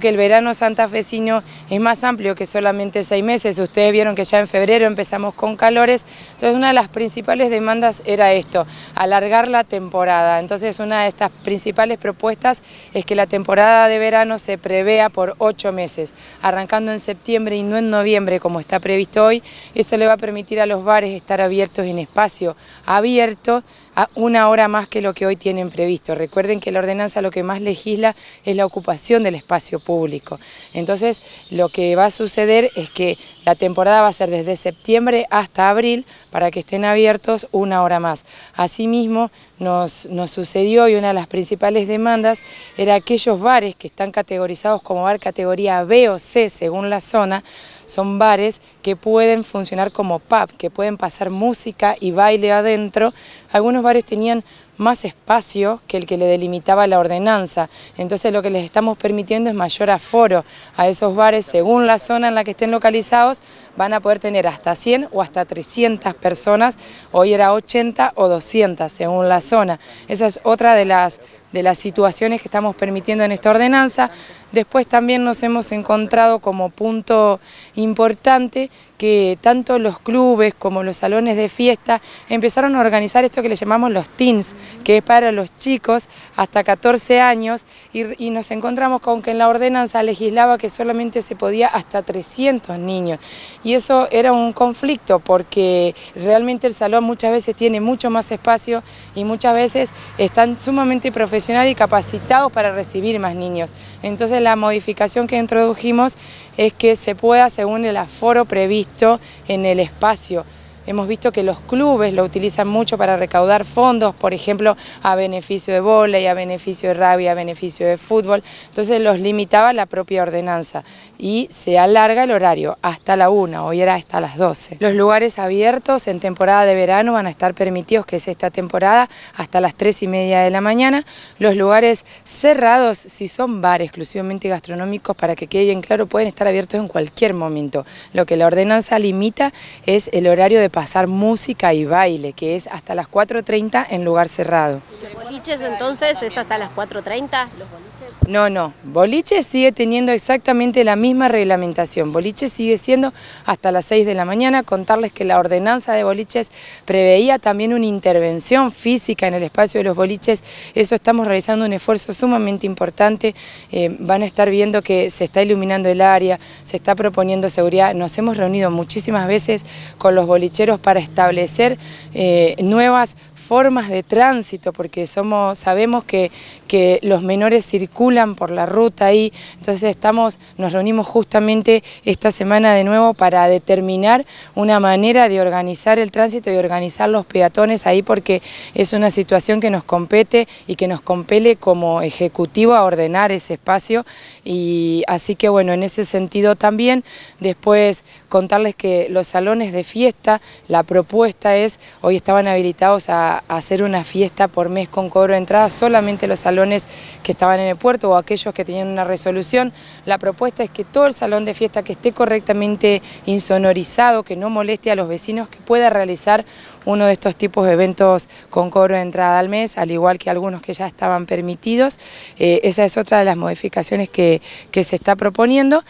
que el verano santafesino es más amplio que solamente seis meses. Ustedes vieron que ya en febrero empezamos con calores. Entonces una de las principales demandas era esto, alargar la temporada. Entonces una de estas principales propuestas es que la temporada de verano se prevea por ocho meses, arrancando en septiembre y no en noviembre como está previsto hoy. Eso le va a permitir a los bares estar abiertos en espacio abierto una hora más que lo que hoy tienen previsto. Recuerden que la ordenanza lo que más legisla es la ocupación del espacio público. Entonces, lo que va a suceder es que la temporada va a ser desde septiembre hasta abril para que estén abiertos una hora más. Asimismo, nos, nos sucedió y una de las principales demandas era aquellos bares que están categorizados como bar categoría B o C según la zona, son bares que pueden funcionar como pub, que pueden pasar música y baile adentro. Algunos bares tenían más espacio que el que le delimitaba la ordenanza. Entonces lo que les estamos permitiendo es mayor aforo a esos bares según la zona en la que estén localizados van a poder tener hasta 100 o hasta 300 personas, hoy era 80 o 200 según la zona. Esa es otra de las, de las situaciones que estamos permitiendo en esta ordenanza. Después también nos hemos encontrado como punto importante que tanto los clubes como los salones de fiesta empezaron a organizar esto que le llamamos los teens, que es para los chicos hasta 14 años y nos encontramos con que en la ordenanza legislaba que solamente se podía hasta 300 niños y eso era un conflicto porque realmente el salón muchas veces tiene mucho más espacio y muchas veces están sumamente profesionales y capacitados para recibir más niños. Entonces la modificación que introdujimos es que se pueda según el aforo previsto en el espacio. Hemos visto que los clubes lo utilizan mucho para recaudar fondos, por ejemplo, a beneficio de volei, a beneficio de rabia, a beneficio de fútbol. Entonces los limitaba la propia ordenanza y se alarga el horario hasta la una. hoy era hasta las 12. Los lugares abiertos en temporada de verano van a estar permitidos, que es esta temporada, hasta las 3 y media de la mañana. Los lugares cerrados, si son bares exclusivamente gastronómicos, para que quede bien claro, pueden estar abiertos en cualquier momento. Lo que la ordenanza limita es el horario de pasar música y baile, que es hasta las 4.30 en lugar cerrado. ¿Los boliches entonces es hasta las 4.30? No, no. Boliche sigue teniendo exactamente la misma reglamentación. Boliche sigue siendo hasta las 6 de la mañana. Contarles que la ordenanza de boliches preveía también una intervención física en el espacio de los boliches. Eso estamos realizando un esfuerzo sumamente importante. Eh, van a estar viendo que se está iluminando el área, se está proponiendo seguridad. Nos hemos reunido muchísimas veces con los bolicheros para establecer eh, nuevas formas de tránsito, porque somos, sabemos que, que los menores circulan por la ruta ahí, entonces estamos, nos reunimos justamente esta semana de nuevo para determinar una manera de organizar el tránsito y organizar los peatones ahí porque es una situación que nos compete y que nos compele como ejecutivo a ordenar ese espacio y así que bueno, en ese sentido también después contarles que los salones de fiesta, la propuesta es, hoy estaban habilitados a, a hacer una fiesta por mes con cobro de entrada, solamente los salones que estaban en el puerto o aquellos que tenían una resolución. La propuesta es que todo el salón de fiesta que esté correctamente insonorizado, que no moleste a los vecinos, que pueda realizar uno de estos tipos de eventos con cobro de entrada al mes, al igual que algunos que ya estaban permitidos. Eh, esa es otra de las modificaciones que se está proponiendo.